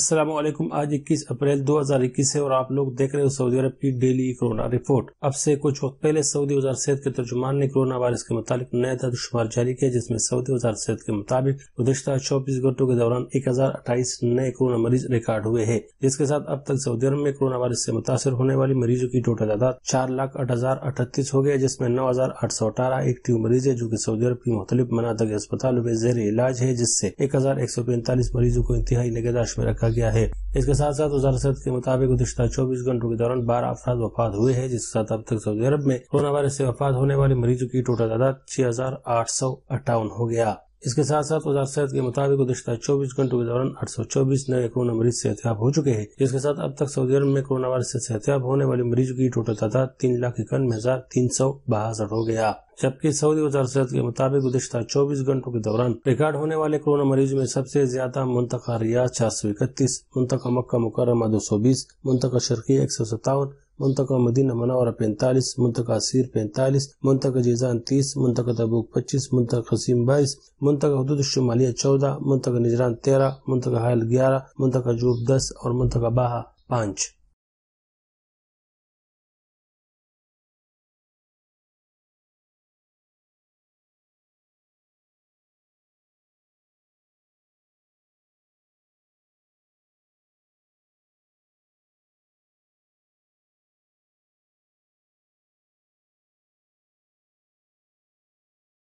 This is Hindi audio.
असलम आज 21 अप्रैल 2021 है और आप लोग देख रहे हो सऊदी अरब की डेली कोरोना रिपोर्ट अब से कुछ वक्त पहले सऊदी वजार सेहत के तर्जुमान ने कोरोना वायरस के मुतालिक नया दर्जशुमार जारी किया जिसमें सऊदी वजार सेहत के मुताबिक गुजशत चौबीस घंटों के दौरान एक हजार अट्ठाईस नए कोरोना मरीज रिकॉर्ड हुए है जिसके साथ अब तक सऊदी अरब में कोरोना वायरस ऐसी मुतासर होने वाले मरीजों की टोटल तादाद चार लाख आठ हजार अठतीस हो गए जिसमे नौ हजार आठ सौ अठारह एक्टिव मरीज है जो की सऊदी अरब की मुख्तलिफ मनातक अस्पतालों में जेर इलाज है जिससे एक हजार एक सौ पैंतालीस मरीजों को इंतहाई निगहदाश्त में रखा गया है इसके साथ साथ वजारत सेहत के मुताबिक गुजशत चौबीस घंटों के दौरान बारह अफराद वफात हुए हैं जिसके साथ अब तक सऊदी अरब में कोरोना वायरस से वफात होने वाले मरीजों की टोटल तादाद छह हजार आठ सौ अट्ठावन हो गया इसके साथ साथ वजारत सेहत के मुताबिक गुजशत चौबीस घंटों के दौरान आठ सौ चौबीस नए कोरोना मरीज सेहतियाब हो चुके हैं जिसके साथ अब तक सऊदी अरब में कोरोना वायरस ऐसी सेहतियाब होने वाले मरीजों की टोटल तादाद तीन लाख इक्यानवे हजार तीन सौ बासठ हो गया जबकि सऊदी वजारत सेहत के मुताबिक गुजशत 24 घंटों के दौरान रिकॉर्ड होने वाले कोरोना मरीज में सबसे ज्यादा मुंतका रियाज चार सौ इकतीस मुंतका मक्का मुकरमा दो सौ बीस मुंतका शर्की एक सौ सत्तावन मुंतका मदीना मनवर पैंतालीस मुंतका सीर पैंतालीस मुंतक जीजान तीस मुंतक तबूक पच्चीस मुंतक हसीम बाईस मुंतक हदूद शुमालिया चौदह मुंतक निजरान तेरह मुंतक हायल ग्यारह मुंतक जूब दस और मुंतक बाहा पाँच